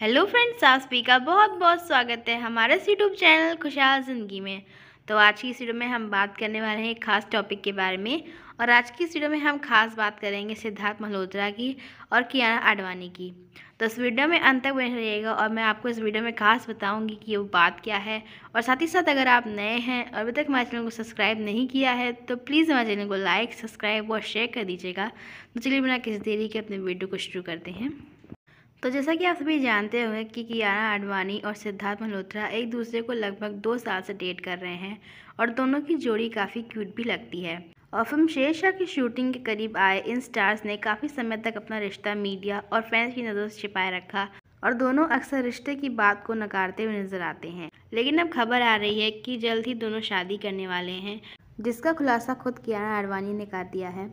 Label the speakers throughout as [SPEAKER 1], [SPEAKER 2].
[SPEAKER 1] hello friends सासपी का बहुत बहुत स्वागत है हमारे यूट्यूब चैनल खुशहाल ज़िंदगी में तो आज की इस वीडियो में हम बात करने वाले हैं एक खास टॉपिक के बारे में और आज की इस वीडियो में हम खास बात करेंगे सिद्धार्थ मल्होत्रा की और कियारा आडवाणी की तो इस वीडियो में अंत तक बने रहिएगा और मैं आपको इस वीडियो में खास बताऊंगी कि वो बात क्या है और साथ ही साथ अगर आप नए हैं और अभी तक हमारे चैनल को सब्सक्राइब नहीं किया है तो प्लीज़ हमारे चैनल को लाइक सब्सक्राइब और शेयर कर दीजिएगा तो चलिए बिना किसी देरी के अपने वीडियो को शुरू करते हैं तो जैसा कि आप सभी जानते होंगे कि कियारा आडवाणी और सिद्धार्थ मल्होत्रा एक दूसरे को लगभग दो साल से डेट कर रहे हैं और दोनों की जोड़ी काफ़ी क्यूट भी लगती है और फिल्म शेरशाह की शूटिंग के करीब आए इन स्टार्स ने काफ़ी समय तक अपना रिश्ता मीडिया और फैंस की नज़र से छिपाए रखा और दोनों अक्सर रिश्ते की बात को नकारते हुए नजर आते हैं लेकिन अब खबर आ रही है कि जल्द ही दोनों शादी करने वाले हैं जिसका खुलासा खुद कियारा आडवाणी ने कर दिया है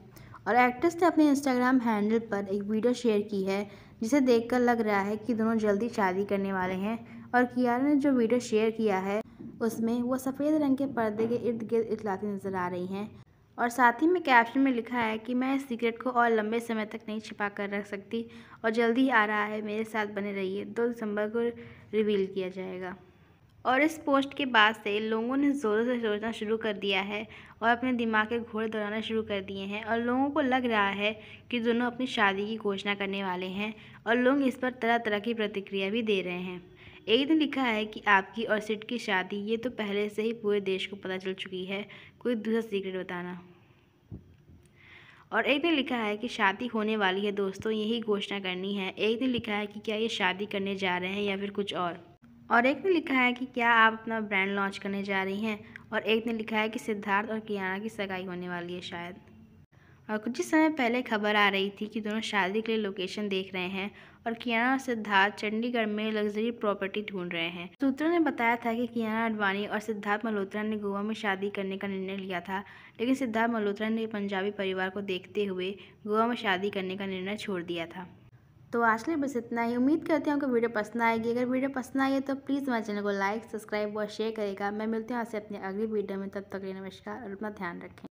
[SPEAKER 1] और एक्ट्रेस ने अपने इंस्टाग्राम हैंडल पर एक वीडियो शेयर की है जिसे देखकर लग रहा है कि दोनों जल्दी शादी करने वाले हैं और कियारा ने जो वीडियो शेयर किया है उसमें वो सफ़ेद रंग के पर्दे के इर्द गिर्द इतलाती नज़र आ रही हैं और साथ ही में कैप्शन में लिखा है कि मैं इस सीक्रेट को और लंबे समय तक नहीं छिपा कर रख सकती और जल्दी ही आ रहा है मेरे साथ बने रहिए दो दिसंबर को रिवील किया जाएगा और इस पोस्ट के बाद से लोगों ने ज़ोरों से सोचना शुरू कर दिया है और अपने दिमाग के घोड़े दौड़ाना शुरू कर दिए हैं और लोगों को लग रहा है कि दोनों अपनी शादी की घोषणा करने वाले हैं और लोग इस पर तरह तरह की प्रतिक्रिया भी दे रहे हैं एक ने लिखा है कि आपकी और सिट की शादी ये तो पहले से ही पूरे देश को पता चल चुकी है कोई दूसरा सीक्रेट बताना और एक ने लिखा है कि शादी होने वाली है दोस्तों यही घोषणा करनी है एक ने लिखा है कि क्या ये शादी करने जा रहे हैं या फिर कुछ और और एक ने लिखा है कि क्या आप अपना ब्रांड लॉन्च करने जा रही हैं और एक ने लिखा है कि सिद्धार्थ और कियाना की सगाई होने वाली है शायद और कुछ ही समय पहले खबर आ रही थी कि दोनों शादी के लिए लोकेशन देख रहे हैं और कियाना और सिद्धार्थ चंडीगढ़ में लग्जरी प्रॉपर्टी ढूंढ रहे हैं सूत्रों ने बताया था कि कियाना अडवाणी और सिद्धार्थ मल्होत्रा ने गोवा में शादी करने का निर्णय लिया था लेकिन सिद्धार्थ मल्होत्रा ने पंजाबी परिवार को देखते हुए गोवा में शादी करने का निर्णय छोड़ दिया था तो आज के लिए बस इतना ही उम्मीद करती हूँ आपको वीडियो पसंद आएगी अगर वीडियो पसंद आई है तो प्लीज़ हमारे चैनल को लाइक सब्सक्राइब और शेयर करेगा मैं मिलती हूँ आपसे अपने अगली वीडियो में तब तक के लिए नमस्कार और अपना ध्यान रखें